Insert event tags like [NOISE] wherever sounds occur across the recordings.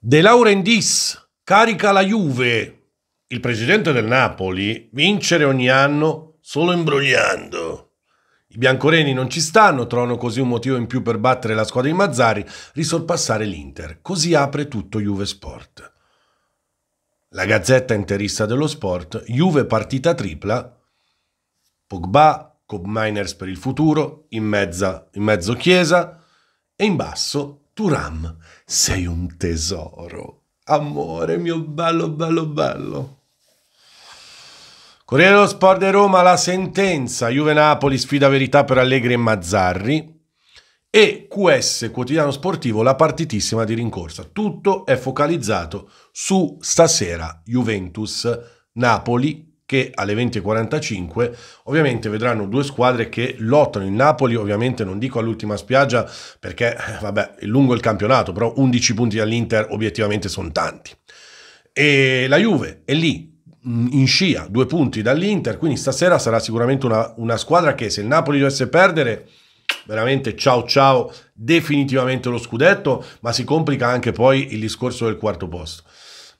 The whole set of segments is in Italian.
De Laurentiis carica la Juve. Il presidente del Napoli vincere ogni anno solo imbrogliando. I biancoreni non ci stanno, trovano così un motivo in più per battere la squadra di Mazzari, risorpassare l'Inter. Così apre tutto Juve Sport. La gazzetta interista dello sport, Juve partita tripla, Pogba, Cobb Miners per il futuro, in, mezza, in mezzo Chiesa e in basso Turam. Sei un tesoro. Amore mio bello, bello, bello. Corriere dello Sport di Roma, la sentenza. Juve-Napoli, sfida verità per Allegri e Mazzarri. E QS, quotidiano sportivo, la partitissima di rincorsa. Tutto è focalizzato su stasera Juventus-Napoli che alle 20.45 ovviamente vedranno due squadre che lottano il Napoli, ovviamente non dico all'ultima spiaggia perché eh, vabbè è lungo il campionato, però 11 punti dall'Inter obiettivamente sono tanti. E la Juve è lì mm, in scia, due punti dall'Inter, quindi stasera sarà sicuramente una, una squadra che se il Napoli dovesse perdere veramente ciao ciao definitivamente lo scudetto, ma si complica anche poi il discorso del quarto posto.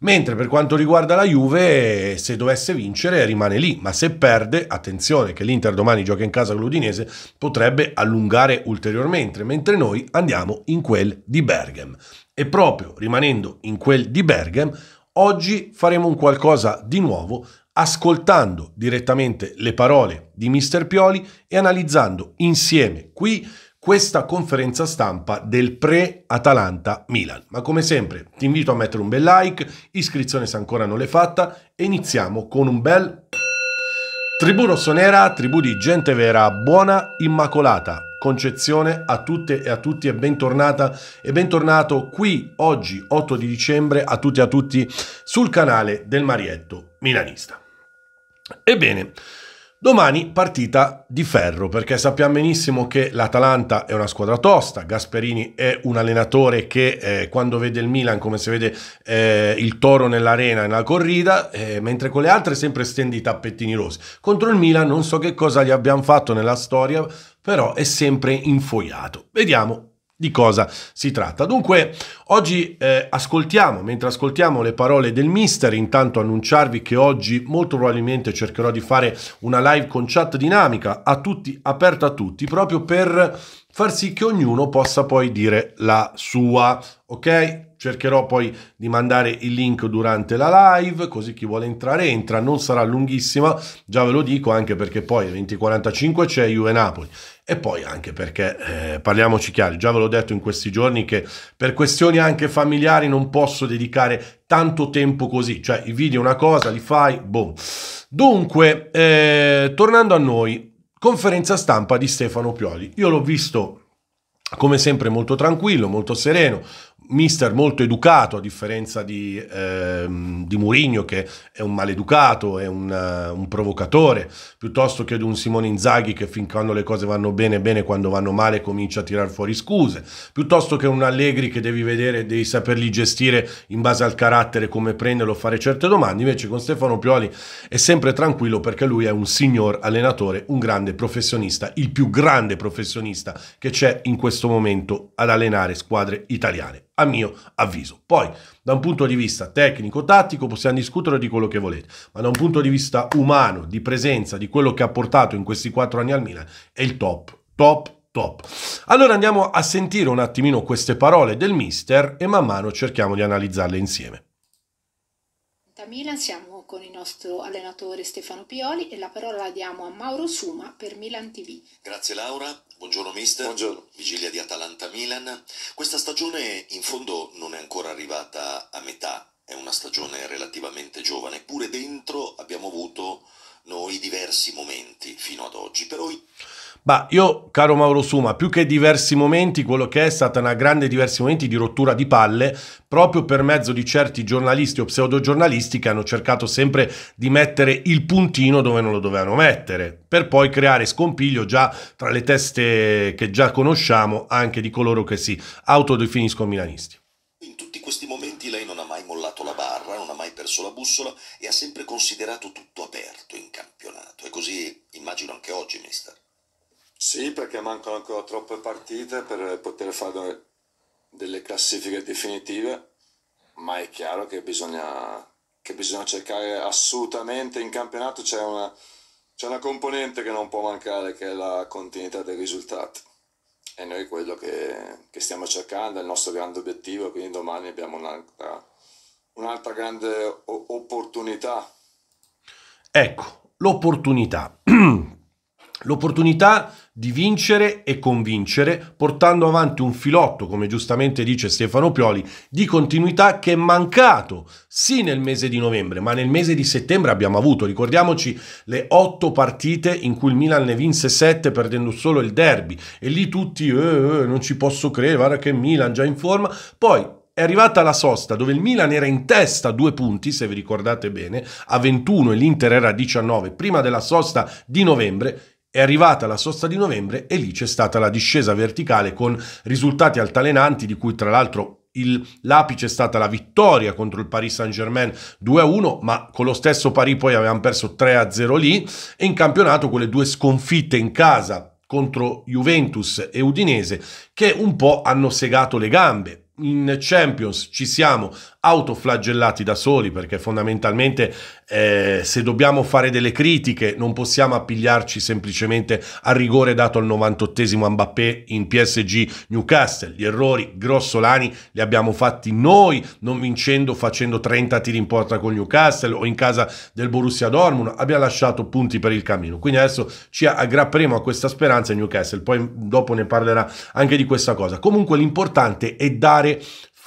Mentre per quanto riguarda la Juve, se dovesse vincere rimane lì, ma se perde, attenzione che l'Inter domani gioca in casa con l'Udinese, potrebbe allungare ulteriormente, mentre noi andiamo in quel di Berghem. E proprio rimanendo in quel di Berghem, oggi faremo un qualcosa di nuovo ascoltando direttamente le parole di Mister Pioli e analizzando insieme qui questa conferenza stampa del pre-Atalanta Milan. Ma come sempre ti invito a mettere un bel like, iscrizione se ancora non l'hai fatta e iniziamo con un bel... Tribù rossonera, tribù di gente vera, buona immacolata, Concezione a tutte e a tutti e bentornata e bentornato qui oggi 8 di dicembre a tutti e a tutti sul canale del Marietto Milanista. Ebbene, Domani partita di ferro, perché sappiamo benissimo che l'Atalanta è una squadra tosta, Gasperini è un allenatore che eh, quando vede il Milan come se vede eh, il toro nell'arena, e nella corrida, eh, mentre con le altre sempre stendi i tappettini rossi. Contro il Milan non so che cosa gli abbiamo fatto nella storia, però è sempre infoiato. Vediamo di cosa si tratta. Dunque, oggi eh, ascoltiamo, mentre ascoltiamo le parole del mister, intanto annunciarvi che oggi molto probabilmente cercherò di fare una live con chat dinamica a tutti, aperta a tutti, proprio per far sì che ognuno possa poi dire la sua, ok? Cercherò poi di mandare il link durante la live, così chi vuole entrare entra, non sarà lunghissima, già ve lo dico anche perché poi alle 20.45 c'è Juve Napoli e poi anche perché, eh, parliamoci chiari, già ve l'ho detto in questi giorni che per questioni anche familiari non posso dedicare tanto tempo così, cioè i video una cosa, li fai, boh. Dunque, eh, tornando a noi, Conferenza stampa di Stefano Pioli. Io l'ho visto come sempre molto tranquillo, molto sereno, mister molto educato a differenza di, ehm, di Murigno che è un maleducato, è un, uh, un, provocatore, piuttosto che di un Simone Inzaghi che fin quando le cose vanno bene, bene, quando vanno male comincia a tirar fuori scuse, piuttosto che un Allegri che devi vedere, devi saperli gestire in base al carattere, come prenderlo, fare certe domande, invece con Stefano Pioli è sempre tranquillo perché lui è un signor allenatore, un grande professionista, il più grande professionista che c'è in questo momento ad allenare squadre italiane a mio avviso. Poi, da un punto di vista tecnico-tattico, possiamo discutere di quello che volete, ma da un punto di vista umano, di presenza, di quello che ha portato in questi quattro anni al Milan, è il top, top, top. Allora andiamo a sentire un attimino queste parole del mister e man mano cerchiamo di analizzarle insieme. Da Milan siamo con il nostro allenatore Stefano Pioli e la parola la diamo a Mauro Suma per Milan TV. Grazie Laura, buongiorno mister. Buongiorno. Vigilia di Atalanta-Milan. Questa stagione in fondo non è ancora arrivata a metà, è una stagione relativamente giovane, eppure dentro abbiamo avuto noi diversi momenti fino ad oggi. Per ma io, caro Mauro Suma, più che diversi momenti, quello che è stata una grande diversi momenti di rottura di palle, proprio per mezzo di certi giornalisti o pseudogiornalisti che hanno cercato sempre di mettere il puntino dove non lo dovevano mettere, per poi creare scompiglio già tra le teste che già conosciamo, anche di coloro che si autodefiniscono milanisti. In tutti questi momenti lei non ha mai mollato la barra, non ha mai perso la bussola e ha sempre considerato tutto aperto in campionato. E così immagino anche oggi, mister. Sì, perché mancano ancora troppe partite per poter fare delle classifiche definitive, ma è chiaro che bisogna, che bisogna cercare assolutamente in campionato c'è una, c'è una componente che non può mancare che è la continuità dei risultati e noi quello che, che, stiamo cercando, è il nostro grande obiettivo, quindi domani abbiamo un'altra, un'altra grande opportunità. Ecco, l'opportunità. [CLEARS THROAT] L'opportunità di vincere e convincere, portando avanti un filotto, come giustamente dice Stefano Pioli, di continuità che è mancato sì nel mese di novembre, ma nel mese di settembre abbiamo avuto, ricordiamoci, le otto partite in cui il Milan ne vinse sette perdendo solo il derby e lì tutti eh, eh, non ci posso credere, guarda che Milan già in forma, poi è arrivata la sosta dove il Milan era in testa a due punti, se vi ricordate bene, a 21 e l'Inter era a 19, prima della sosta di novembre, è arrivata la sosta di novembre e lì c'è stata la discesa verticale con risultati altalenanti di cui tra l'altro il, l'apice è stata la vittoria contro il Paris Saint-Germain 2-1, ma con lo stesso Paris poi avevamo perso 3-0 lì e in campionato quelle due sconfitte in casa contro Juventus e Udinese che un po' hanno segato le gambe. In Champions ci siamo autoflagellati da soli perché fondamentalmente eh, se dobbiamo fare delle critiche non possiamo appigliarci semplicemente al rigore dato al 98esimo Mbappé in PSG Newcastle. Gli errori grossolani li abbiamo fatti noi non vincendo facendo 30 tiri in porta con Newcastle o in casa del Borussia Dortmund. Abbiamo lasciato punti per il cammino. Quindi adesso ci aggrapperemo a questa speranza in Newcastle. Poi dopo ne parlerà anche di questa cosa. Comunque l'importante è dare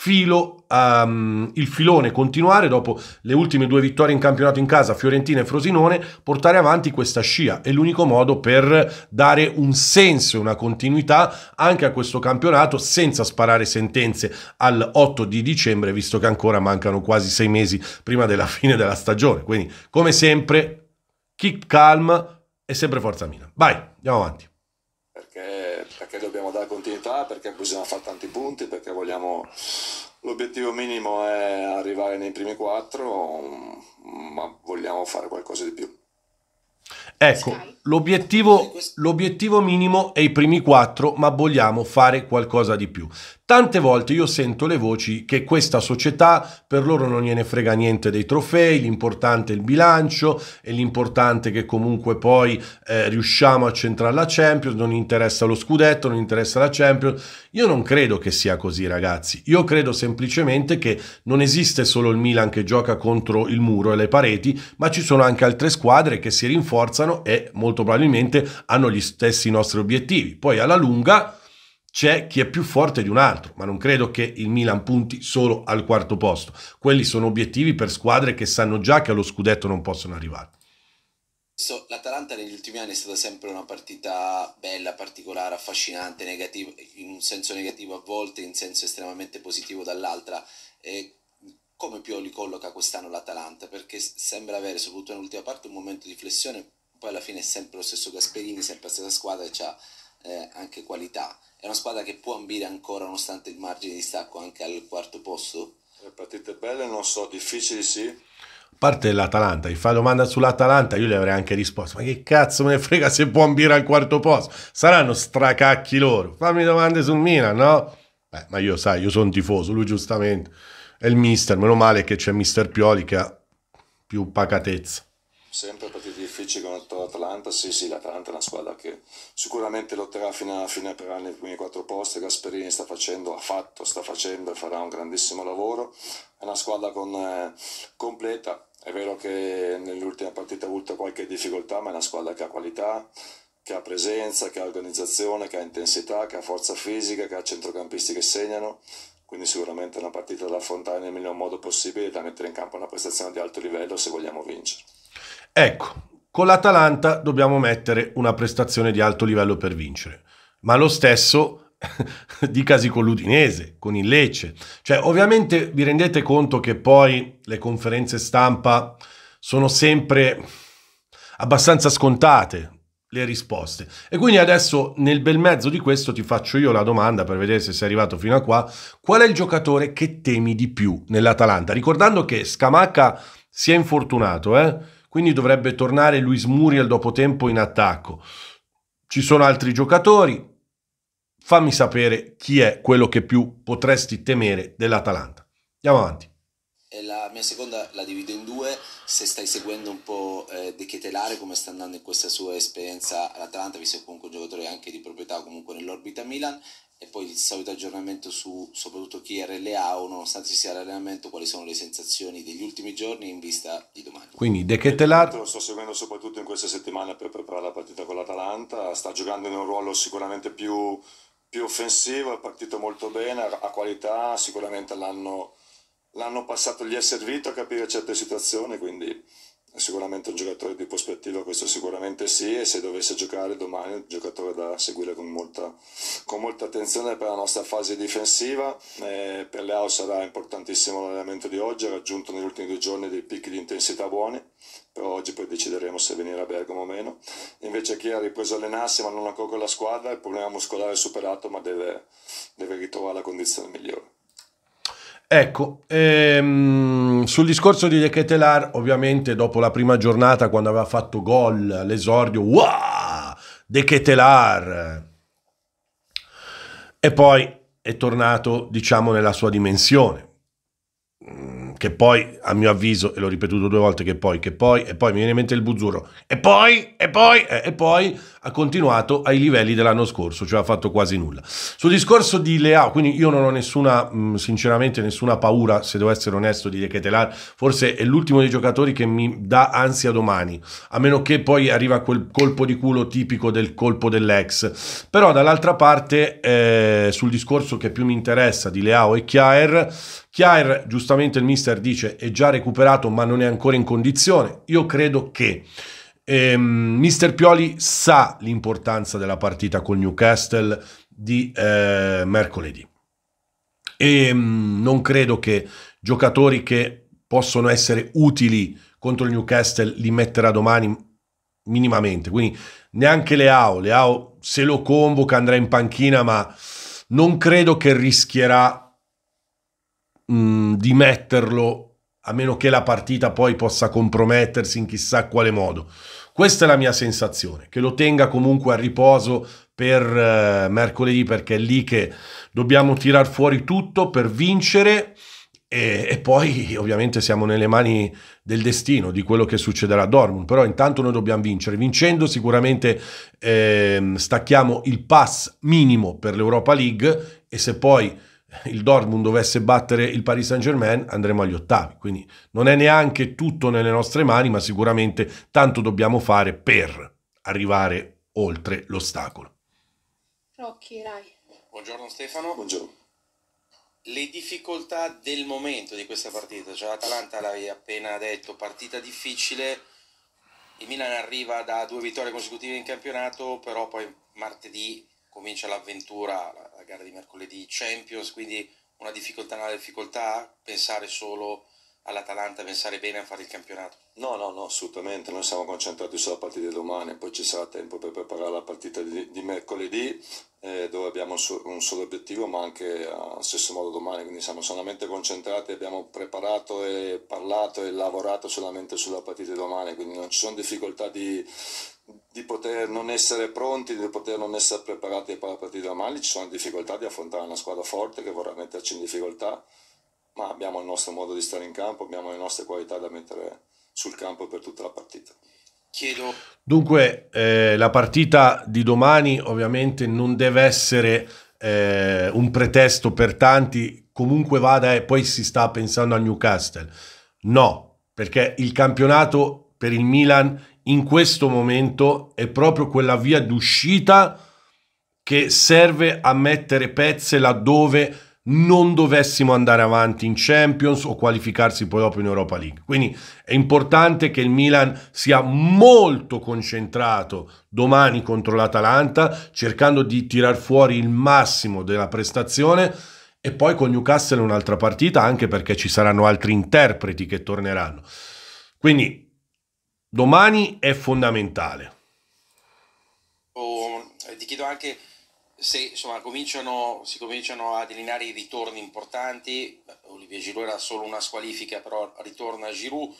filo, um, il filone continuare dopo le ultime due vittorie in campionato in casa, Fiorentina e Frosinone, portare avanti questa scia. È l'unico modo per dare un senso e una continuità anche a questo campionato senza sparare sentenze al 8 di dicembre, visto che ancora mancano quasi sei mesi prima della [LAUGHS] fine della stagione. Quindi, come sempre, keep calm e sempre forza Mina. Vai, andiamo avanti. Perché perché, dobbiamo dare continuità, perché bisogna fare tanti punti, perché vogliamo L'obiettivo minimo è arrivare nei primi quattro, ma vogliamo fare qualcosa di più. Ecco, l'obiettivo, l'obiettivo minimo è i primi quattro, ma vogliamo fare qualcosa di più. Tante volte io sento le voci che questa società per loro non gliene frega niente dei trofei, l'importante è il bilancio, è l'importante che comunque poi eh, riusciamo a centrare la Champions, non interessa lo scudetto, non interessa la Champions. Io non credo che sia così ragazzi, io credo semplicemente che non esiste solo il Milan che gioca contro il muro e le pareti, ma ci sono anche altre squadre che si rinforzano e molto probabilmente hanno gli stessi nostri obiettivi. Poi alla lunga c'è chi è più forte di un altro, ma non credo che il Milan punti solo al quarto posto. Quelli sono obiettivi per squadre che sanno già che allo scudetto non possono arrivare. L'Atalanta negli ultimi anni è stata sempre una partita bella, particolare, affascinante, negativa, in un senso negativo a volte, in senso estremamente positivo dall'altra. E come Pioli colloca quest'anno l'Atalanta? Perché sembra avere, soprattutto nell'ultima parte, un momento di flessione, poi alla fine è sempre lo stesso Gasperini, sempre la stessa squadra che ha eh, anche qualità. È una squadra che può ambire ancora, nonostante il margine di stacco, anche al quarto posto? Le partite belle, non so, difficili sì parte dell'Atalanta, gli fa domanda sull'Atalanta, io gli avrei anche risposto, ma che cazzo me ne frega se può ambire al quarto posto? Saranno stracacchi loro, fammi domande sul Milan, no? Beh, ma io sai, io sono tifoso, lui giustamente è il mister, meno male che c'è mister Pioli che ha più pacatezza sempre partite difficili contro l'Atalanta, sì sì l'Atalanta è una squadra che sicuramente lotterà fino alla fine per anni i primi quattro posti, Gasperini sta facendo, ha fatto, sta facendo e farà un grandissimo lavoro, è una squadra con, eh, completa, è vero che nell'ultima partita ha avuto qualche difficoltà ma è una squadra che ha qualità, che ha presenza, che ha organizzazione, che ha intensità, che ha forza fisica, che ha centrocampisti che segnano, quindi sicuramente è una partita da affrontare nel miglior modo possibile e da mettere in campo una prestazione di alto livello se vogliamo vincere. Ecco, con l'Atalanta dobbiamo mettere una prestazione di alto livello per vincere, ma lo stesso [LAUGHS] dicasi con l'Udinese, con il Lecce. Cioè, ovviamente vi rendete conto che poi le conferenze stampa sono sempre abbastanza scontate le risposte. E quindi adesso nel bel mezzo di questo ti faccio io la domanda per vedere se sei arrivato fino a qua. Qual è il giocatore che temi di più nell'Atalanta? Ricordando che Scamacca si è infortunato, eh? quindi dovrebbe tornare Luis Muriel dopo tempo in attacco. Ci sono altri giocatori, fammi sapere chi è quello che più potresti temere dell'Atalanta. Andiamo avanti. La mia seconda la divido in due, se stai seguendo un po' eh, De Chetelare come sta andando in questa sua esperienza all'Atalanta, visto che comunque un giocatore anche di proprietà comunque nell'orbita Milan, e poi il solito aggiornamento su soprattutto chi RLA o nonostante ci sia l'allenamento quali sono le sensazioni degli ultimi giorni in vista di domani quindi De Kettelar lo sto seguendo soprattutto in questa settimana per preparare la partita con l'Atalanta sta giocando in un ruolo sicuramente più, più offensivo è partito molto bene ha qualità sicuramente l'hanno, l'hanno passato gli è servito a capire certe situazioni quindi sicuramente un giocatore di prospettiva, questo sicuramente sì, e se dovesse giocare domani è un giocatore da seguire con molta, con molta attenzione per la nostra fase difensiva, eh, per le sarà importantissimo l'allenamento di oggi, ha raggiunto negli ultimi due giorni dei picchi di intensità buoni, però oggi poi decideremo se venire a Bergamo o meno. Invece chi ha ripreso a allenarsi ma non ancora con la squadra, il problema muscolare è superato ma deve, deve ritrovare la condizione migliore. Ecco, ehm, sul discorso di De Ketelar, ovviamente dopo la prima giornata quando aveva fatto gol all'esordio, wow, De Ketelar! E poi è tornato, diciamo, nella sua dimensione che poi a mio avviso, e l'ho ripetuto due volte, che poi, che poi, e poi mi viene in mente il Buzzurro, e poi, e poi, e, e poi ha continuato ai livelli dell'anno scorso, cioè ha fatto quasi nulla. Sul discorso di Leao, quindi io non ho nessuna, mh, mm, sinceramente, nessuna paura, se devo essere onesto, di Rechetelar, forse è l'ultimo dei giocatori che mi dà ansia domani, a meno che poi arriva quel colpo di culo tipico del colpo dell'ex. Però dall'altra parte, eh, sul discorso che più mi interessa di Leao e Chiaer, Chiar, giustamente il mister dice, è già recuperato ma non è ancora in condizione. Io credo che ehm, mister Pioli sa l'importanza della partita con Newcastle di eh, mercoledì. E ehm, non credo che giocatori che possono essere utili contro il Newcastle li metterà domani minimamente. Quindi neanche Leao. Leao se lo convoca andrà in panchina, ma non credo che rischierà mh, mm, di metterlo a meno che la partita poi possa compromettersi in chissà quale modo. Questa è la mia sensazione, che lo tenga comunque a riposo per eh, mercoledì perché è lì che dobbiamo tirar fuori tutto per vincere e, e, poi ovviamente siamo nelle mani del destino, di quello che succederà a Dortmund, però intanto noi dobbiamo vincere. Vincendo sicuramente eh, stacchiamo il pass minimo per l'Europa League e se poi il Dortmund dovesse battere il Paris Saint-Germain, andremo agli ottavi. Quindi non è neanche tutto nelle nostre mani, ma sicuramente tanto dobbiamo fare per arrivare oltre l'ostacolo. Rocchi, Rai. Buongiorno Stefano. Buongiorno. Le difficoltà del momento di questa partita, cioè l'Atalanta l'hai appena detto, partita difficile, il Milan arriva da due vittorie consecutive in campionato, però poi martedì comincia l'avventura, la, la gara di mercoledì Champions, quindi una difficoltà nella difficoltà, pensare solo all'Atalanta pensare bene a fare il campionato? No, no, no, assolutamente, noi siamo concentrati sulla partita di domani, poi ci sarà tempo per preparare la partita di, di mercoledì eh, dove abbiamo un, so, un, solo obiettivo ma anche eh, allo stesso modo domani, quindi siamo solamente concentrati, abbiamo preparato e parlato e lavorato solamente sulla partita di domani, quindi non ci sono difficoltà di, di poter non essere pronti, di poter non essere preparati per la partita di domani, ci sono difficoltà di affrontare una squadra forte che vorrà metterci in difficoltà ma abbiamo il nostro modo di stare in campo, abbiamo le nostre qualità da mettere sul campo per tutta la partita. Chiedo. Dunque, eh, la partita di domani ovviamente non deve essere eh, un pretesto per tanti, comunque vada e poi si sta pensando a Newcastle. No, perché il campionato per il Milan in questo momento è proprio quella via d'uscita che serve a mettere pezze laddove non dovessimo andare avanti in Champions o qualificarsi poi dopo in Europa League. Quindi è importante che il Milan sia molto concentrato domani contro l'Atalanta, cercando di tirar fuori il massimo della prestazione e poi con Newcastle un'altra partita, anche perché ci saranno altri interpreti che torneranno. Quindi domani è fondamentale. Oh, ti chiedo anche se insomma, cominciano, si cominciano a delineare i ritorni importanti, Olivier Giroud era solo una squalifica, però ritorna Giroud,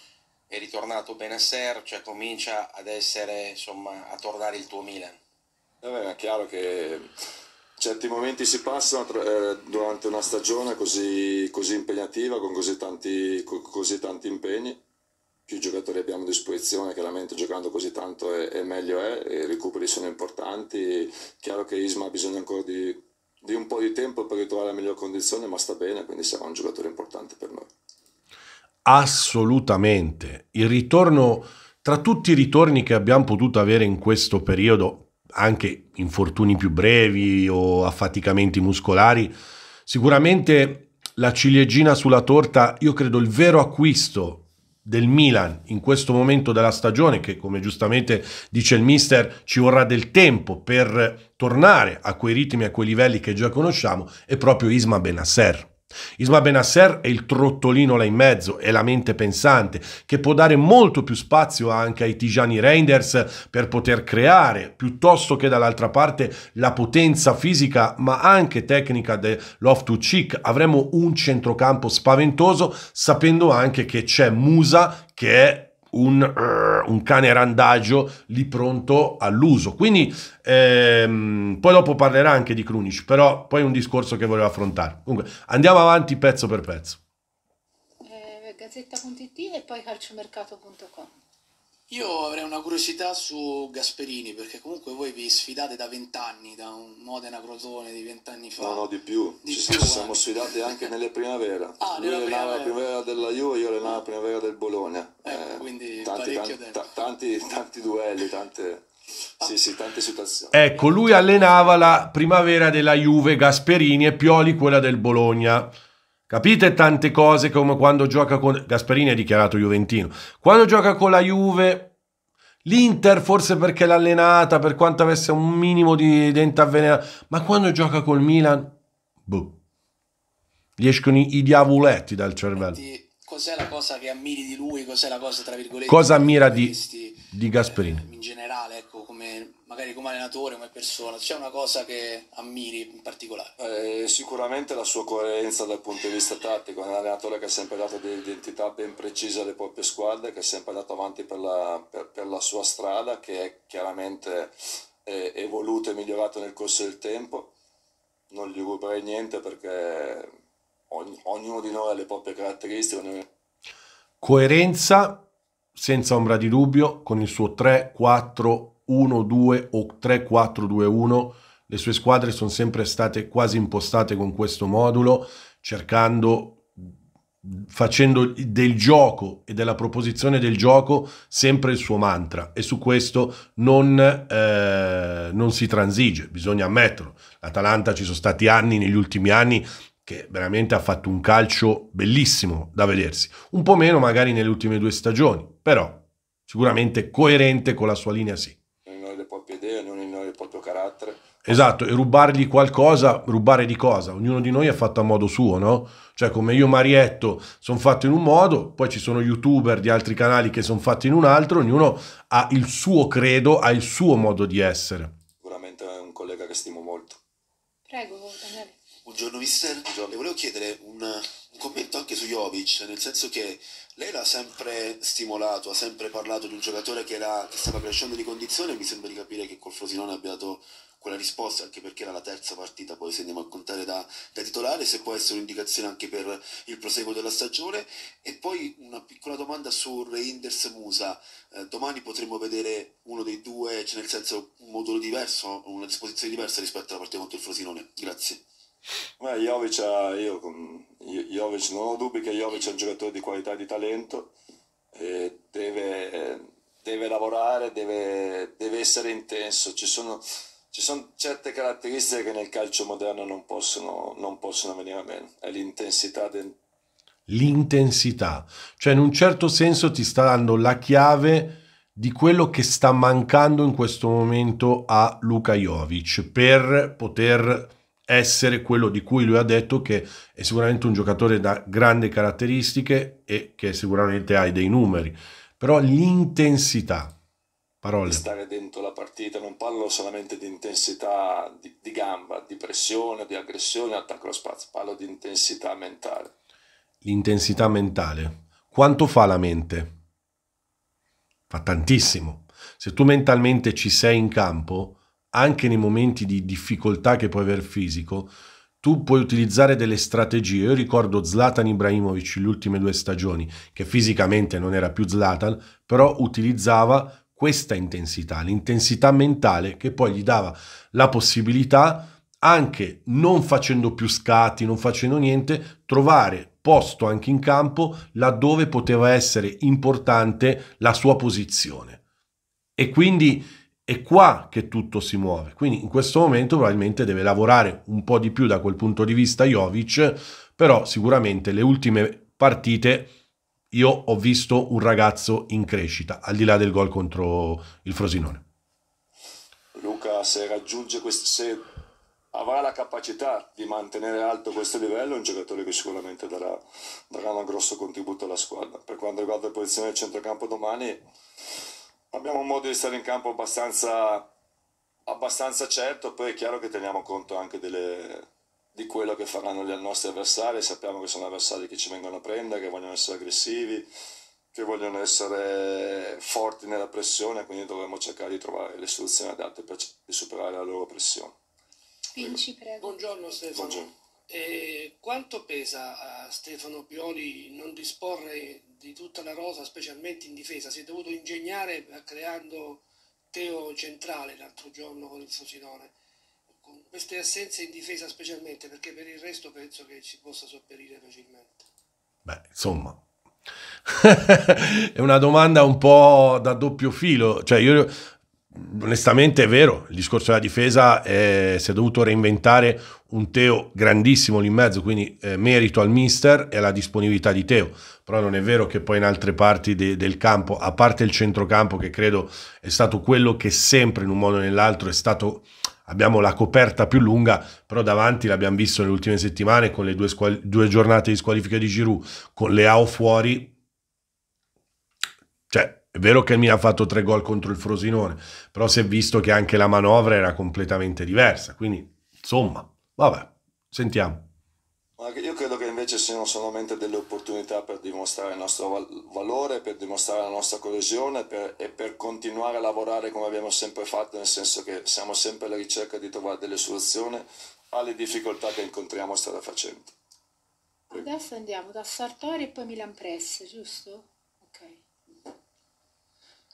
è ritornato Benasser, cioè comincia ad essere insomma, a tornare il tuo Milan. Vabbè, è chiaro che certi momenti si passano eh, durante una stagione così, così impegnativa, con così tanti, con così tanti impegni più giocatori abbiamo a disposizione, chiaramente giocando così tanto è, è meglio è, i recuperi sono importanti, chiaro che Isma ha bisogno ancora di, di un po' di tempo per ritrovare la migliore condizione, ma sta bene, quindi sarà un giocatore importante per noi. Assolutamente, il ritorno, tra tutti i ritorni che abbiamo potuto avere in questo periodo, anche infortuni più brevi o affaticamenti muscolari, sicuramente la ciliegina sulla torta, io credo il vero acquisto del Milan in questo momento della stagione, che come giustamente dice il mister, ci vorrà del tempo per tornare a quei ritmi, a quei livelli che già conosciamo, è proprio Isma Benasser. Isma Benasser è il trottolino là in mezzo, è la mente pensante, che può dare molto più spazio anche ai Tijani Reinders per poter creare, piuttosto che dall'altra parte la potenza fisica ma anche tecnica dell'off-to-cheek. Avremo un centrocampo spaventoso, sapendo anche che c'è Musa che è un, eh, un cane randagio lì pronto all'uso. Quindi ehm, poi dopo parlerà anche di Krunic, però poi è un discorso che volevo affrontare. Comunque andiamo avanti pezzo per pezzo. Eh, Gazzetta.it e poi calciomercato.com. Io avrei una curiosità su Gasperini, perché comunque voi vi sfidate da vent'anni, da un Modena Crotone di vent'anni fa. No, no, di più. Di ci, più, ci eh. siamo sfidati anche nelle primavera. [LAUGHS] Ah, Lui allenava la primavera della Juve, io allenavo la primavera del Bologna. Ecco, eh, quindi tanti, tanti, tanti, tanti duelli, tante... Sì, sì, tante situazioni. Ecco, lui allenava la primavera della Juve Gasperini e Pioli quella del Bologna. Capite tante cose come quando gioca con... Gasperini è dichiarato Juventino. Quando gioca con la Juve, l'Inter forse perché l'ha allenata, per quanto avesse un minimo di dente avvelenato, ma quando gioca col Milan, boh, gli escono i diavoletti dal cervello. Metti cos'è la cosa che ammiri di lui, cos'è la cosa, tra virgolette... Cosa ammira di, questi, di Gasperini? Eh, in generale, ecco, come, magari come allenatore, come persona, c'è una cosa che ammiri in particolare? Eh, sicuramente la sua coerenza dal punto di vista tattico, è un allenatore che ha sempre dato dell'identità ben precisa alle proprie squadre, che è sempre andato avanti per la, per, per la sua strada, che è chiaramente eh, evoluta e migliorata nel corso del tempo. Non gli ruberei niente perché ogni, ognuno di noi ha le proprie caratteristiche. Ognuno... Coerenza, senza ombra di dubbio, con il suo 3-4-1-2 o 3-4-2-1. Le sue squadre sono sempre state quasi impostate con questo modulo, cercando facendo del gioco e della proposizione del gioco sempre il suo mantra e su questo non, eh, non si transige, bisogna ammetterlo. L'Atalanta ci sono stati anni negli ultimi anni che veramente ha fatto un calcio bellissimo da vedersi, un po' meno magari nelle ultime due stagioni, però sicuramente coerente con la sua linea sì. Non le proprie idee, non il proprio carattere. Esatto, e rubargli qualcosa, rubare di cosa? Ognuno di noi è fatto a modo suo, no? Cioè come io Marietto sono fatto in un modo, poi ci sono youtuber di altri canali che sono fatti in un altro, ognuno ha il suo credo, ha il suo modo di essere. Sicuramente è un collega che stimo molto. Prego, Daniele. Buongiorno mister, Buongiorno. le volevo chiedere un, un, commento anche su Jovic, nel senso che lei l'ha sempre stimolato, ha sempre parlato di un giocatore che, era, che stava crescendo di condizione mi sembra di capire che col Frosinone abbia dato quella risposta, anche perché era la terza partita, poi se andiamo a contare da, da titolare, se può essere un'indicazione anche per il proseguo della stagione. E poi una piccola domanda su Reinders Musa, eh, domani potremo vedere uno dei due, cioè nel senso un modulo diverso, una disposizione diversa rispetto alla partita contro il Frosinone. Grazie. Ma Jovic, ha, io, Jovic non ho dubbi che Jovic è un giocatore di qualità e di talento, e deve, deve lavorare, deve, deve, essere intenso. Ci sono, ci sono, certe caratteristiche che nel calcio moderno non possono, non possono venire meno, è l'intensità del, l'intensità, cioè in un certo senso ti sta dando la chiave di quello che sta mancando in questo momento a Luka Jovic per poter essere quello di cui lui ha detto che è sicuramente un giocatore da grandi caratteristiche e che sicuramente hai dei numeri, però l'intensità, parole. Stare dentro la partita, non parlo solamente di intensità di, di gamba, di pressione, di aggressione, attacco allo spazio, parlo di intensità mentale. L'intensità mentale. Quanto fa la mente? Fa tantissimo. Se tu mentalmente ci sei in campo, anche nei momenti di difficoltà che puoi avere fisico, tu puoi utilizzare delle strategie. Io ricordo Zlatan Ibrahimovic le ultime due stagioni, che fisicamente non era più Zlatan, però utilizzava questa intensità, l'intensità mentale che poi gli dava la possibilità anche non facendo più scatti, non facendo niente, trovare posto anche in campo laddove poteva essere importante la sua posizione. E quindi è qua che tutto si muove. Quindi in questo momento probabilmente deve lavorare un po' di più da quel punto di vista Jovic, però sicuramente le ultime partite io ho visto un ragazzo in crescita, al di là del gol contro il Frosinone. Luca, se raggiunge questo, se avrà la capacità di mantenere alto questo livello, è un giocatore che sicuramente darà, darà un grosso contributo alla squadra. Per quanto riguarda la posizione del centrocampo domani abbiamo un modo di stare in campo abbastanza, abbastanza certo, poi è chiaro che teniamo conto anche delle, di quello che faranno i nostri avversari, sappiamo che sono avversari che ci vengono a prendere, che vogliono essere aggressivi, che vogliono essere forti nella pressione, quindi dovremmo cercare di trovare le soluzioni adatte per superare la loro pressione. Vinci, prego. Buongiorno Stefano. Buongiorno. Eh, quanto pesa a Stefano Pioli non disporre di tutta la rosa, specialmente in difesa. Si è dovuto ingegnare creando Teo centrale l'altro giorno con il Frosinone. Con queste assenze in difesa specialmente, perché per il resto penso che si possa sopperire facilmente. Beh, insomma, [LAUGHS] è una domanda un po' da doppio filo. Cioè, io onestamente è vero, il discorso della difesa eh, si è dovuto reinventare un Teo grandissimo lì in mezzo, quindi eh, merito al mister e alla disponibilità di Teo, però non è vero che poi in altre parti de- del campo, a parte il centrocampo che credo è stato quello che sempre in un modo o nell'altro è stato abbiamo la coperta più lunga, però davanti l'abbiamo visto nelle ultime settimane con le due, squal- due giornate di squalifica di Giroud, con Leao fuori, è vero che mi ha fatto tre gol contro il Frosinone, però si è visto che anche la manovra era completamente diversa. Quindi, insomma, vabbè, sentiamo. Io credo che invece siano solamente delle opportunità per dimostrare il nostro valore, per dimostrare la nostra coesione per, e per continuare a lavorare come abbiamo sempre fatto, nel senso che siamo sempre alla ricerca di trovare delle soluzioni alle difficoltà che incontriamo strada facendo. Adesso andiamo da Sartori e poi Milan Press, giusto?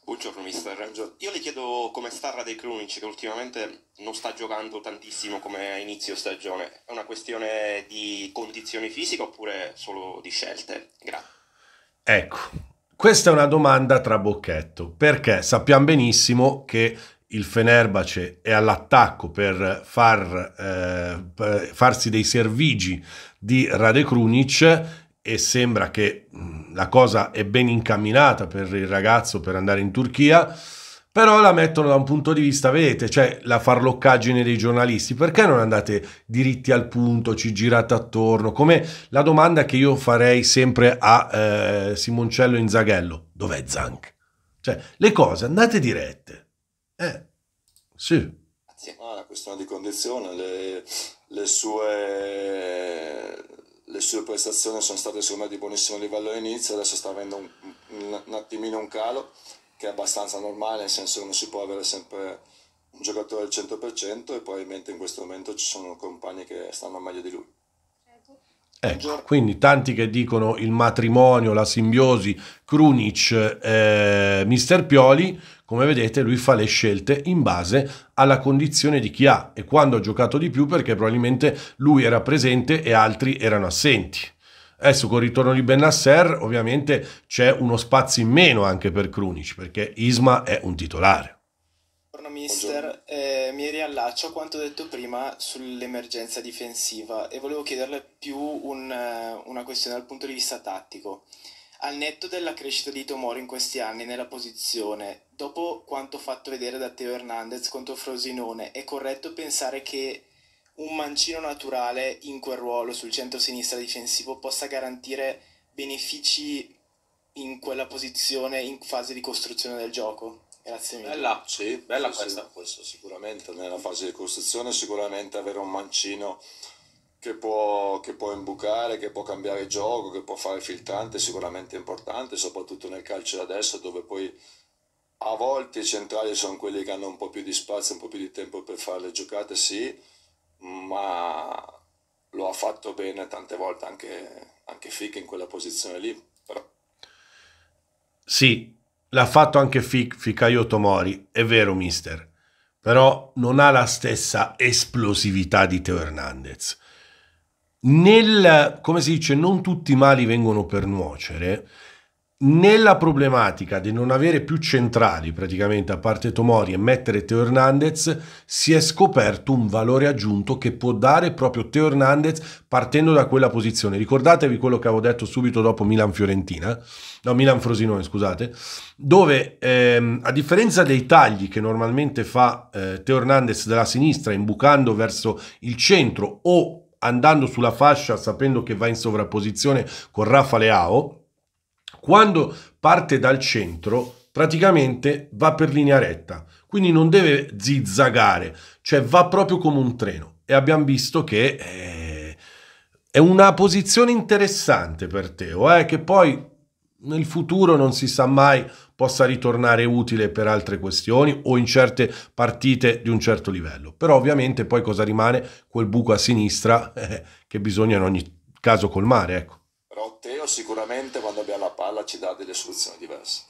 Buongiorno mister, Buongiorno. io le chiedo come sta Radej Krunic che ultimamente non sta giocando tantissimo come a inizio stagione, è una questione di condizioni fisiche oppure solo di scelte? Grazie. Ecco, questa è una domanda tra bocchetto, perché sappiamo benissimo che il Fenerbace è all'attacco per, far, eh, per farsi dei servigi di Rade Krunic e sembra che mm, la cosa è ben incamminata per il ragazzo per andare in Turchia, però la mettono da un punto di vista, vedete, cioè la farloccaggine dei giornalisti, perché non andate diritti al punto, ci girate attorno, come la domanda che io farei sempre a eh, Simoncello Inzaghello, dov'è Zank? Cioè, le cose andate dirette. Eh, sì. La questione di condizione, le, le sue le sue prestazioni sono state secondo me di buonissimo livello all'inizio, adesso sta avendo un, un, un, attimino un calo che è abbastanza normale, nel senso che non si può avere sempre un giocatore al 100% e probabilmente in questo momento ci sono compagni che stanno meglio di lui. Ecco, quindi tanti che dicono il matrimonio, la simbiosi, Krunic, eh, Mister Pioli, come vedete lui fa le scelte in base alla condizione di chi ha e quando ha giocato di più perché probabilmente lui era presente e altri erano assenti. Adesso con il ritorno di Benasser ovviamente c'è uno spazio in meno anche per Krunic perché Isma è un titolare. Buongiorno mister, eh, mi riallaccio a quanto detto prima sull'emergenza difensiva e volevo chiederle più un, eh, una questione dal punto di vista tattico al netto della crescita di Tomori in questi anni nella posizione, dopo quanto fatto vedere da Teo Hernandez contro Frosinone, è corretto pensare che un mancino naturale in quel ruolo sul centro-sinistra difensivo possa garantire benefici in quella posizione in fase di costruzione del gioco? Grazie mille. Bella, sì, bella sì, questa. Sì, questo sicuramente nella fase di costruzione, sicuramente avere un mancino che può, che può, imbucare, che può cambiare gioco, che può fare filtrante, sicuramente importante, soprattutto nel calcio adesso dove poi a volte i centrali sono quelli che hanno un po' più di spazio, un po' più di tempo per fare le giocate, sì, ma lo ha fatto bene tante volte anche, anche Fick in quella posizione lì. Però. Sì, l'ha fatto anche Fick, Ficaio Tomori, è vero mister, però non ha la stessa esplosività di Teo Hernandez nel, come si dice, non tutti i mali vengono per nuocere, nella problematica di non avere più centrali praticamente a parte Tomori e mettere Teo Hernandez si è scoperto un valore aggiunto che può dare proprio Teo Hernandez partendo da quella posizione ricordatevi quello che avevo detto subito dopo Milan-Fiorentina no Milan-Frosinone scusate dove ehm, a differenza dei tagli che normalmente fa eh, Teo Hernandez dalla sinistra imbucando verso il centro o andando sulla fascia sapendo che va in sovrapposizione con Rafa Leao, quando parte dal centro praticamente va per linea retta, quindi non deve zizzagare, cioè va proprio come un treno e abbiamo visto che eh, è una posizione interessante per Teo, eh, che poi nel futuro non si sa mai possa ritornare utile per altre questioni o in certe partite di un certo livello. Però ovviamente poi cosa rimane? Quel buco a sinistra eh, che bisogna in ogni caso colmare. Ecco. Però Teo sicuramente quando abbiamo la palla ci dà delle soluzioni diverse.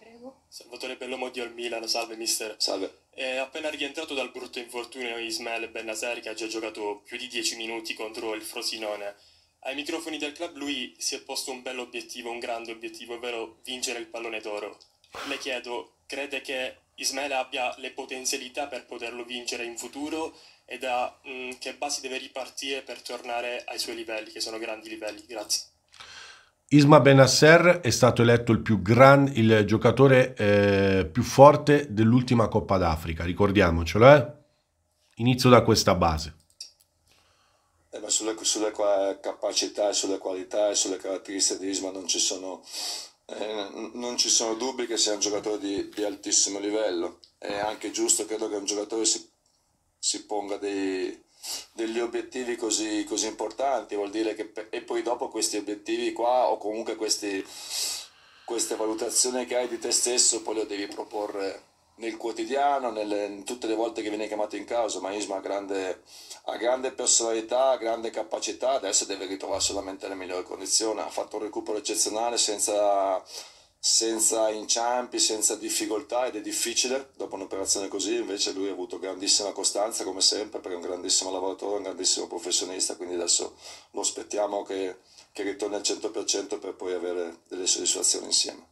Prego. Salvatore Bellomo di Milano, salve mister. Salve. È appena rientrato dal brutto infortunio Ismael Bennaser che ha già giocato più di 10 minuti contro il Frosinone ai microfoni del club lui si è posto un bello obiettivo, un grande obiettivo, ovvero vincere il pallone d'oro. Le chiedo, crede che Ismaele abbia le potenzialità per poterlo vincere in futuro e da mh, mm, che basi deve ripartire per tornare ai suoi livelli, che sono grandi livelli? Grazie. Isma Benasser è stato eletto il, più gran, il giocatore eh, più forte dell'ultima Coppa d'Africa, ricordiamocelo, eh? Inizio da questa base eh, ma sulle, sulle capacità, sulle qualità e sulle caratteristiche di Isma non ci sono, eh, non ci sono dubbi che sia un giocatore di, di, altissimo livello. È anche giusto, credo che un giocatore si, si ponga dei, degli obiettivi così, così, importanti, vuol dire che e poi dopo questi obiettivi qua o comunque questi, queste valutazioni che hai di te stesso poi le devi proporre nel quotidiano, nelle, tutte le volte che viene chiamato in causa, ma Isma ha grande, ha grande personalità, ha grande capacità, adesso deve ritrovare solamente le migliori condizioni, ha fatto un recupero eccezionale senza, senza inciampi, senza difficoltà ed è difficile dopo un'operazione così, invece lui ha avuto grandissima costanza come sempre perché è un grandissimo lavoratore, un grandissimo professionista, quindi adesso lo aspettiamo che, che ritorni al 100% per poi avere delle soddisfazioni insieme.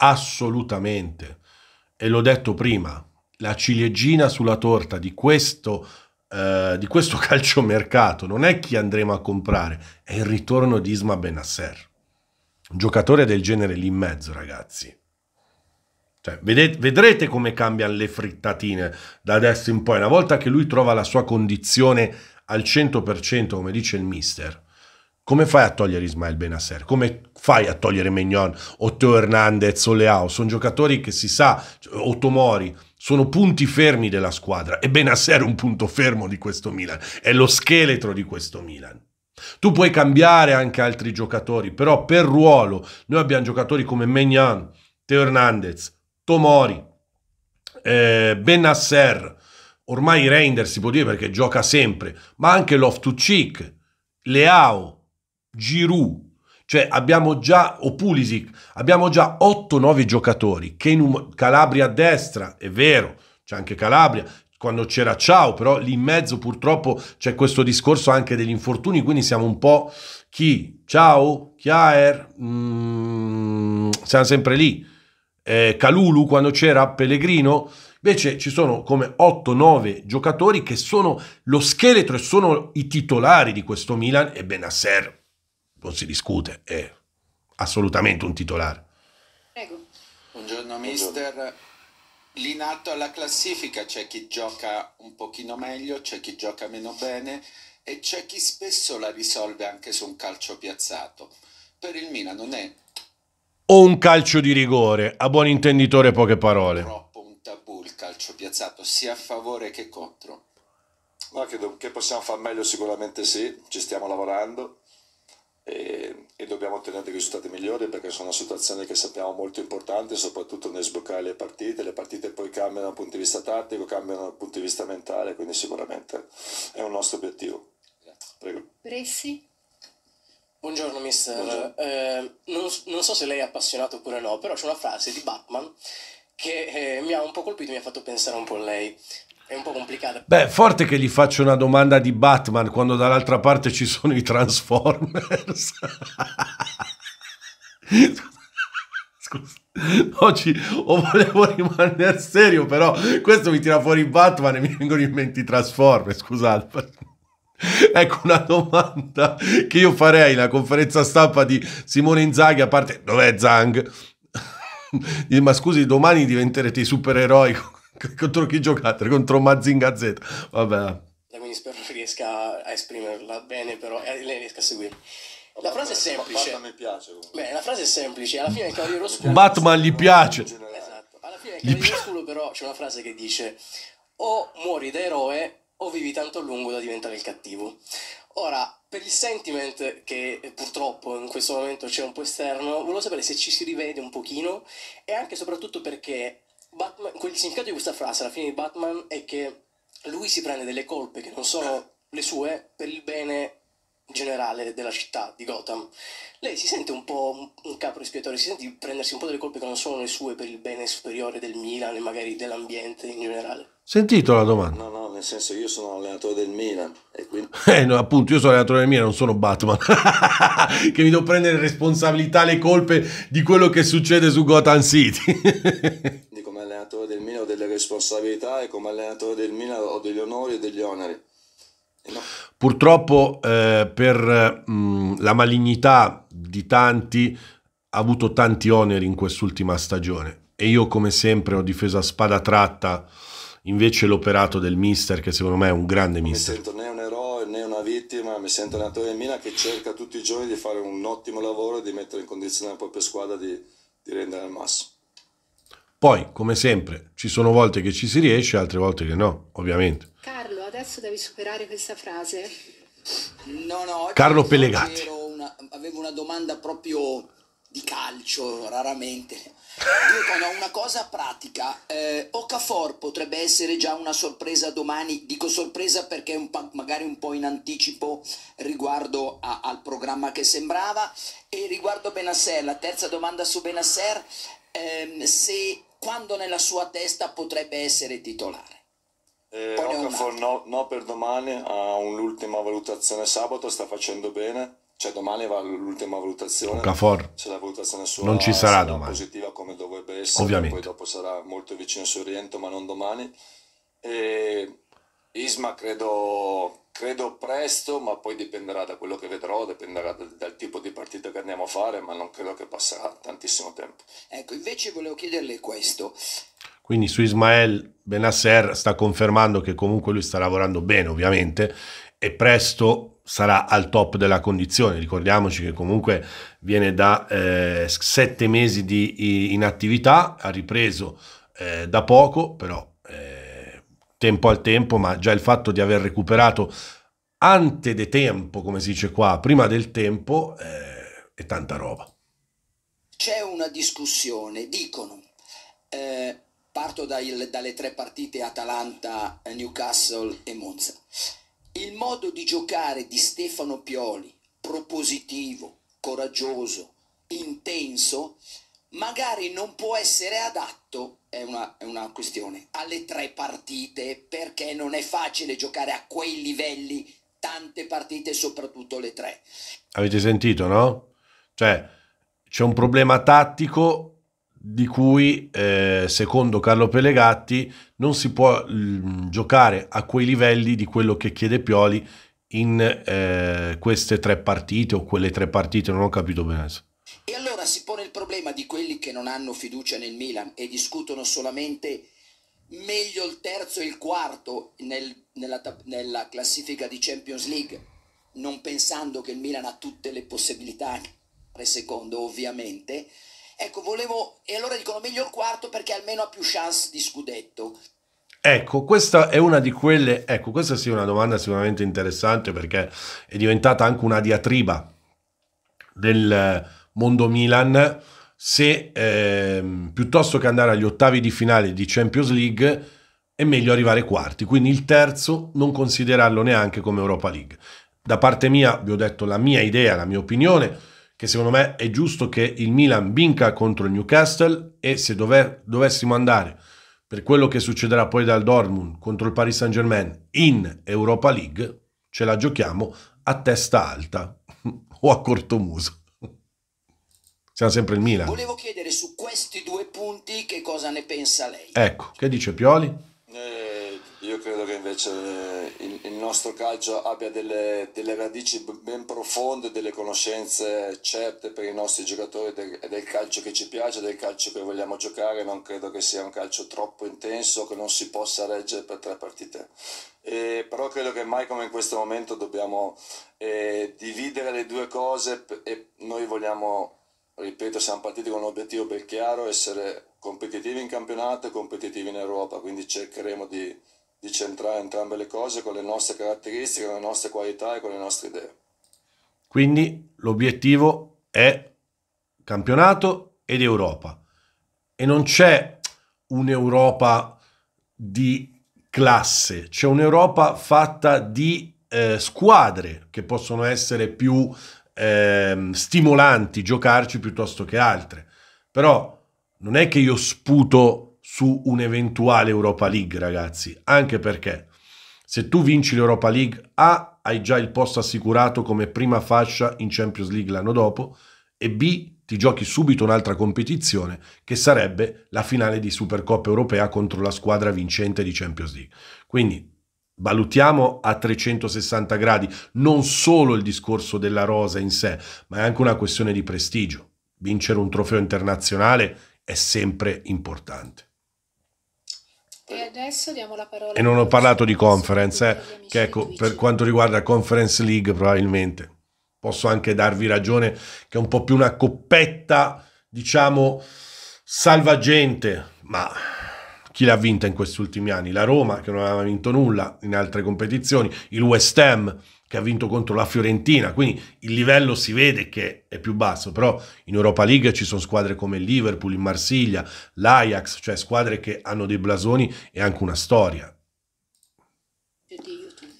Assolutamente e l'ho detto prima, la ciliegina sulla torta di questo, eh, di questo [LAUGHS] calciomercato non è chi andremo a comprare, è il ritorno di Isma Benasser. Un giocatore del genere lì in mezzo, ragazzi. Cioè, vedete, vedrete come cambiano le frittatine da adesso in poi. Una volta che lui trova la sua condizione al 100%, come dice il mister, come fai a togliere Ismael Benasser? Come fai a togliere Mignon o Teo Hernandez o Leao? Sono giocatori che si sa, o Tomori, sono punti fermi della squadra. E Benasser è un punto fermo di questo Milan, è lo scheletro di questo Milan. Tu puoi cambiare anche altri giocatori, però per ruolo noi abbiamo giocatori come Mignon, Teo Hernandez, Tomori, eh, Benasser, ormai Reinders si può dire perché gioca sempre, ma anche Loftus-Cheek, Leao, Giroud, cioè abbiamo già, o Pulisic, abbiamo già 8-9 giocatori che in un, Calabria a destra, è vero, c'è anche Calabria, quando c'era Ciao, però lì in mezzo purtroppo c'è questo discorso anche degli infortuni, quindi siamo un po' chi? Ciao, Chiaer, mm, siamo sempre lì. Eh, Calulu quando c'era Pellegrino, invece ci sono come 8-9 giocatori che sono lo scheletro e sono i titolari di questo Milan e Benasser non si discute, è assolutamente un titolare. Prego. Buongiorno mister. lì in alto alla classifica c'è chi gioca un pochino meglio, c'è chi gioca meno bene e c'è chi spesso la risolve anche su un calcio piazzato. Per il Milan non è... O un calcio di rigore, a buon intenditore poche parole. Purtroppo un tabù il calcio piazzato, sia a favore che contro. Ma che, che possiamo far meglio sicuramente sì, ci stiamo lavorando e, e dobbiamo ottenere dei risultati migliori perché sono situazioni che sappiamo molto importanti, soprattutto nel sbloccare le partite. Le partite poi cambiano dal punto di vista tattico, cambiano dal punto di vista mentale, quindi sicuramente è un nostro obiettivo. Prego. Pressi? Buongiorno mister, Buongiorno. Eh, non, non, so se lei è appassionato oppure no, però c'è una frase di Batman che eh, mi ha un po' colpito, e mi ha fatto pensare un po' a lei è un po' complicato. Beh, forte che gli faccio una domanda di Batman quando dall'altra parte ci sono i Transformers. [LAUGHS] Scusa. Oggi o volevo rimanere serio, però questo mi tira fuori Batman e mi vengono in mente i Transformers, scusate. Ecco una domanda che io farei la conferenza stampa di Simone Inzaghi, a parte dov'è Zang? [LAUGHS] Ma scusi, domani diventerete i supereroi [LAUGHS] contro chi giocate? Contro Mazinga Z. Vabbè. Eh, quindi spero [LAUGHS] riesca a esprimerla bene, però eh, lei riesca a seguire. La frase è semplice. Batman mi piace. Beh, la frase è semplice. Alla fine il [LAUGHS] Cavaliere Oscuro. Batman gli piace. Esatto. Alla fine il Cavaliere Oscuro, però, c'è una frase che dice: O muori da eroe, o vivi tanto a lungo da diventare il cattivo. Ora, per il sentiment che eh, purtroppo in questo momento c'è un po' esterno, volevo sapere se ci si rivede un pochino e anche e soprattutto perché Batman, quel significato di questa frase alla fine di Batman è che lui si prende delle colpe che non sono le sue per il bene generale della città di Gotham. Lei si sente un po' un capo espiatorio, si sente di prendersi un po' delle colpe che non sono le sue per il bene superiore del Milan e magari dell'ambiente in generale. Sentito la domanda? No, no, nel senso io sono allenatore del Milan e quindi... [LAUGHS] Eh no, appunto, io sono allenatore del Milan, non sono Batman. [LAUGHS] che mi devo prendere responsabilità, le colpe di quello che succede su Gotham City. [LAUGHS] responsabilità e come allenatore del Milan ho degli onori e degli oneri. no. Purtroppo eh, per mh, mm, la malignità di tanti ha avuto tanti oneri in quest'ultima stagione e io come sempre ho difeso a spada tratta invece l'operato del mister che secondo me è un grande mi mister. Mi sento né un eroe né una vittima, mi sento un allenatore del Milan che cerca tutti i giorni di fare un ottimo lavoro e di mettere in condizione la propria squadra di, di rendere al massimo. Poi, come sempre, ci sono volte che ci si riesce, altre volte che no, ovviamente. Carlo, adesso devi superare questa frase. No, no. Carlo Pellegatti. Una, avevo una domanda proprio di calcio, raramente. Dico, no, una cosa pratica. Eh, Ocafor potrebbe essere già una sorpresa domani. Dico sorpresa perché un magari un po' in anticipo riguardo a, al programma che sembrava. E riguardo Benasser, la terza domanda su Benasser. Ehm, se quando nella sua testa potrebbe essere titolare. Eh, Okafor no, no, per domani, ha un'ultima valutazione sabato, sta facendo bene, cioè domani va l'ultima valutazione. Okafor. Se la valutazione sua non ci sarà, sarà domani. positiva come dovrebbe essere, Ovviamente. poi dopo sarà molto vicino il suo rientro, ma non domani. E Isma credo credo presto, ma poi dipenderà da quello che vedrò, dipenderà dal, dal, tipo di partita che andiamo a fare, ma non credo che passerà tantissimo tempo. Ecco, invece volevo chiederle questo. Quindi su Ismael Benasser sta confermando che comunque lui sta lavorando bene, ovviamente, e presto sarà al top della condizione. Ricordiamoci che comunque viene da eh, sette mesi di inattività, ha ripreso eh, da poco, però tempo al tempo, ma già il fatto di aver recuperato ante de tempo, come si dice qua, prima del tempo, eh, è tanta roba. C'è una discussione, dicono, eh, parto dai, dalle tre partite Atalanta, eh, Newcastle e Monza. Il modo di giocare di Stefano Pioli, propositivo, coraggioso, intenso, magari non può essere adatto è una, è una questione. Alle tre partite, perché non è facile giocare a quei livelli tante partite, soprattutto le tre. Avete sentito, no? Cioè, c'è un problema tattico di cui, eh, secondo Carlo Pelegatti, non si può mh, mm, giocare a quei livelli di quello che chiede Pioli in eh, queste tre partite o quelle tre partite, non ho capito bene. Adesso si pone il problema di quelli che non hanno fiducia nel Milan e discutono solamente meglio il terzo e il quarto nel, nella, nella classifica di Champions League, non pensando che il Milan ha tutte le possibilità per secondo, ovviamente. Ecco, volevo... E allora dicono meglio il quarto perché almeno ha più chance di scudetto. Ecco, questa è una di quelle, ecco, questa sì è una domanda sicuramente interessante perché è diventata anche una diatriba del Mondo Milan, se ehm, piuttosto che andare agli ottavi di finale di Champions League è meglio arrivare quarti, quindi il terzo non considerarlo neanche come Europa League. Da parte mia vi ho detto la mia idea, la mia opinione, che secondo me è giusto che il Milan vinca contro il Newcastle e se dover, dovessimo andare per quello che succederà poi dal Dortmund contro il Paris Saint Germain in Europa League, ce la giochiamo a testa alta [LAUGHS] o a corto muso. Siamo sempre il Milan. Volevo chiedere su questi due punti che cosa ne pensa lei. Ecco, che dice Pioli? Eh, io credo che invece eh, il, il nostro calcio abbia delle, delle, radici ben profonde, delle conoscenze certe per i nostri giocatori del, del calcio che ci piace, del calcio che vogliamo giocare. Non credo che sia un calcio troppo intenso che non si possa reggere per tre partite. Eh, però credo che mai come in questo momento dobbiamo eh, dividere le due cose e noi vogliamo ripeto, siamo partiti con un obiettivo ben chiaro, essere competitivi in campionato e competitivi in Europa, quindi cercheremo di, di centrare entrambe le cose con le nostre caratteristiche, con le nostre qualità e con le nostre idee. Quindi l'obiettivo è campionato ed Europa e non c'è un'Europa di classe, c'è un'Europa fatta di eh, squadre che possono essere più eh, stimolanti giocarci piuttosto che altre. Però non è che io sputo su un'eventuale Europa League, ragazzi, anche perché se tu vinci l'Europa League A, hai già il posto assicurato come prima fascia in Champions League l'anno dopo e B, ti giochi subito un'altra competizione che sarebbe la finale di Supercoppa europea contro la squadra vincente di Champions League. Quindi valutiamo a 360 gradi non solo il discorso della rosa in sé, ma è anche una questione di prestigio. Vincere un trofeo internazionale è sempre importante. E adesso diamo la parola. E non ho parlato di conference, eh, che ecco, per quanto riguarda Conference League probabilmente posso anche darvi ragione che è un po' più una coppetta, diciamo, salvagente, ma chi l'ha vinta in questi ultimi anni? La Roma, che non aveva vinto nulla in altre competizioni, il West Ham, che ha vinto contro la Fiorentina, quindi il livello si vede che è più basso, però in Europa League ci sono squadre come il Liverpool, il Marsiglia, l'Ajax, cioè squadre che hanno dei blasoni e anche una storia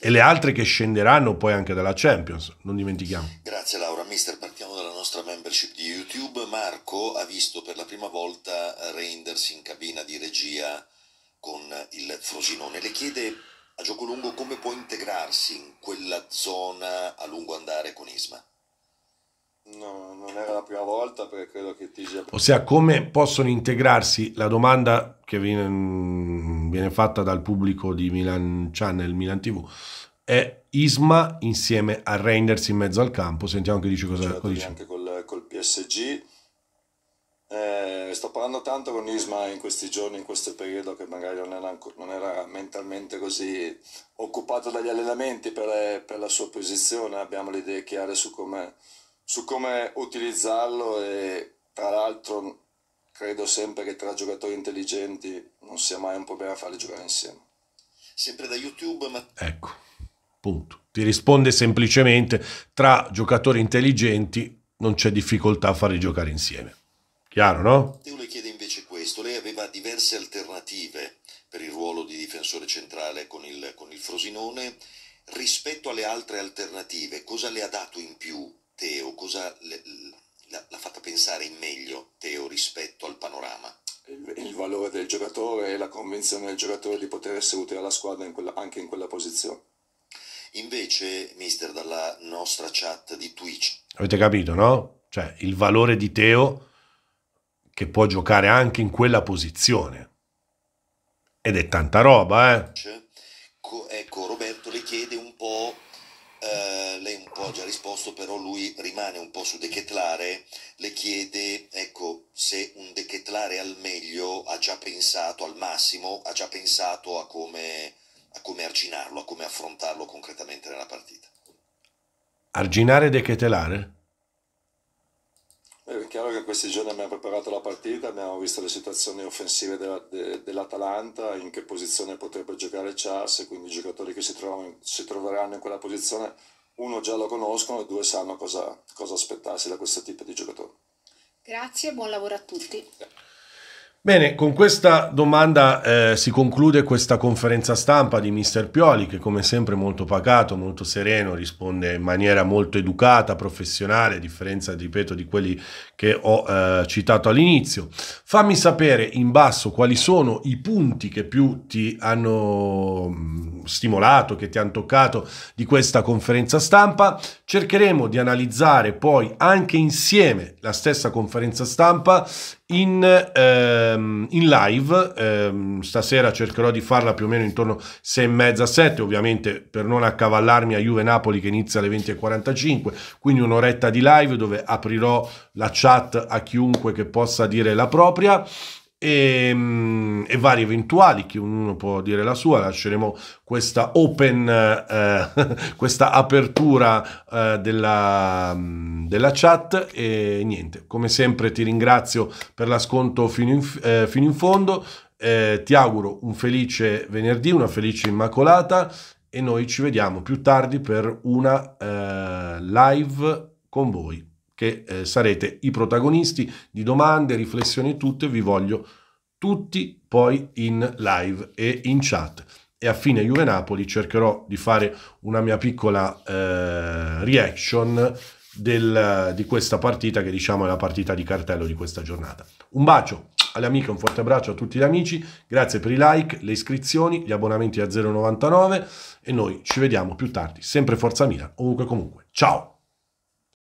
e le altre che scenderanno poi anche dalla Champions, non dimentichiamo. Grazie Laura, mister, partiamo dalla nostra membership di YouTube. Marco ha visto per la prima volta Reinders in cabina di regia con il Frosinone. Le chiede a gioco lungo come può integrarsi in quella zona a lungo andare con Isma. No, non era la prima volta perché credo che Tisia... Ossia, come possono integrarsi la domanda che viene, mm, viene fatta dal pubblico di Milan Channel, Milan TV, è Isma insieme a Reinders in mezzo al campo. Sentiamo che dice cosa, certo, cosa dice. Anche col, col PSG. Eh, sto parlando tanto con Isma in questi giorni, in questo periodo che magari non era, non era mentalmente così occupato dagli allenamenti per, per la sua posizione, abbiamo le idee chiare su come su come utilizzarlo e tra l'altro credo sempre che tra giocatori intelligenti non sia mai un problema farli giocare insieme. Sempre da YouTube, ma... Ecco, punto. Ti risponde semplicemente, tra giocatori intelligenti non c'è difficoltà a farli giocare insieme. Chiaro, no? Io le chiedo invece questo, lei aveva diverse alternative per il ruolo di difensore centrale con il, con il Frosinone, rispetto alle altre alternative, cosa le ha dato in più Teo, cosa l'ha fatta pensare in meglio Teo rispetto al panorama? Il, il, valore del giocatore e la convinzione del giocatore di poter essere utile alla squadra in quella, anche in quella posizione. Invece, mister, dalla nostra chat di Twitch. Avete capito, no? Cioè, il valore di Teo che può giocare anche in quella posizione. Ed è tanta roba, eh? Ecco, Roberto le chiede un po' Eh, lei un po' ha già risposto, però lui rimane un po' su Dechetlare, le chiede ecco, se un Dechetlare al meglio ha già pensato, al massimo, ha già pensato a come, a come arginarlo, a come affrontarlo concretamente nella partita. Arginare Dechetlare? Eh, è chiaro che questi giorni abbiamo preparato la partita, abbiamo visto le situazioni offensive della, de, dell'Atalanta, in che posizione potrebbe giocare Chas, quindi i giocatori che si, trovano, si, troveranno in quella posizione, uno già lo conoscono e due sanno cosa, cosa aspettarsi da questo tipo di giocatore. Grazie e buon lavoro a tutti. Bene, con questa domanda eh, si conclude questa conferenza stampa di Mister Pioli che come sempre è molto pacato, molto sereno, risponde in maniera molto educata, professionale, a differenza, ripeto, di quelli che ho eh, citato all'inizio. Fammi sapere in basso quali sono i punti che più ti hanno mm, stimolato, che ti hanno toccato di questa conferenza stampa. Cercheremo di analizzare poi anche insieme la stessa conferenza stampa in, ehm, in live. Ehm, stasera cercherò di farla più o meno intorno alle 6 e mezza, 7, ovviamente per non accavallarmi a Juve Napoli che inizia alle 20.45, quindi un'oretta di live dove aprirò la chat a chiunque che possa dire la propria e, ehm, e, vari eventuali, che uno può dire la sua, lasceremo questa open, eh, [LAUGHS] questa apertura eh, della, mm, della, chat e niente, come sempre ti ringrazio per l'ascolto fino in, eh, fino in fondo, eh, ti auguro un felice venerdì, una felice immacolata e noi ci vediamo più tardi per una eh, live con voi che eh, sarete i protagonisti di domande, riflessioni tutte, vi voglio tutti poi in live e in chat. E a fine Juve Napoli cercherò di fare una mia piccola eh, reaction del, di questa partita che diciamo è la partita di cartello di questa giornata. Un bacio alle amiche, un forte abbraccio a tutti gli amici, grazie per i like, le iscrizioni, gli abbonamenti a 0,99 e noi ci vediamo più tardi, sempre Forza Mila, ovunque comunque. Ciao!